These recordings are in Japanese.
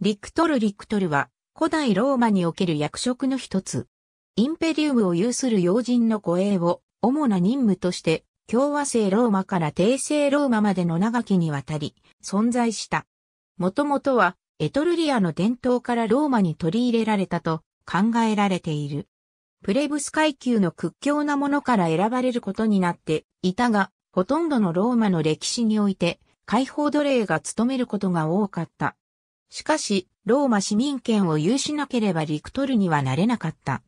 リクトル・リクトルは、古代ローマにおける役職の一つ。インペリウムを有する要人の護衛を、主な任務として、共和制ローマから帝政ローマまでの長きにわたり、存在した。もともとは、エトルリアの伝統からローマに取り入れられたと考えられている。プレブス階級の屈強なものから選ばれることになっていたが、ほとんどのローマの歴史において、解放奴隷が務めることが多かった。しかし、ローマ市民権を有しなければリクトルにはなれなかった。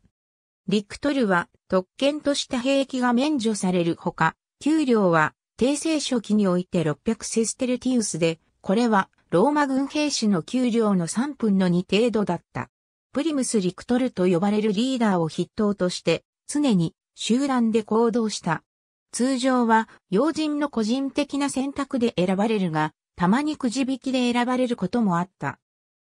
リクトルは特権とした兵役が免除されるほか、給料は帝政初期において600セステルティウスで、これはローマ軍兵士の給料の3分の2程度だった。プリムス・リクトルと呼ばれるリーダーを筆頭として、常に集団で行動した。通常は、要人の個人的な選択で選ばれるが、たまにくじ引きで選ばれることもあった。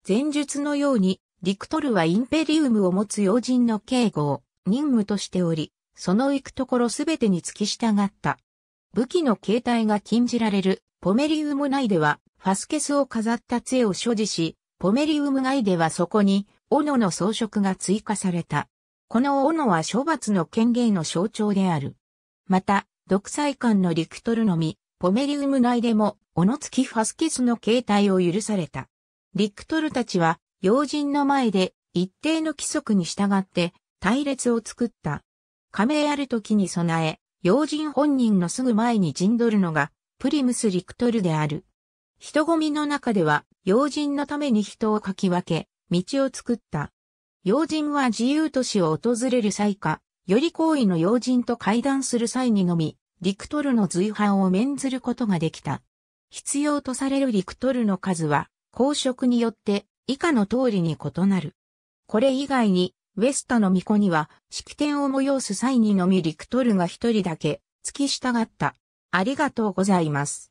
前述のように、リクトルはインペリウムを持つ要人の警護を任務としており、その行くところすべてに付き従った。武器の携帯が禁じられるポメリウム内では、ファスケスを飾った杖を所持し、ポメリウム外ではそこに、斧の装飾が追加された。この斧は処罰の権限の象徴である。また、独裁官のリクトルのみ、ポメリウム内でも、オノツキ・ファスケスの形態を許された。リクトルたちは、要人の前で、一定の規則に従って、隊列を作った。加盟ある時に備え、要人本人のすぐ前に陣取るのが、プリムス・リクトルである。人混みの中では、要人のために人をかき分け、道を作った。要人は自由都市を訪れる際か、より好意の要人と会談する際にのみ、リクトルの随伴を免ずることができた。必要とされるリクトルの数は、公職によって以下の通りに異なる。これ以外に、ウェスタの巫女には、式典を催す際にのみリクトルが一人だけ、付き従った。ありがとうございます。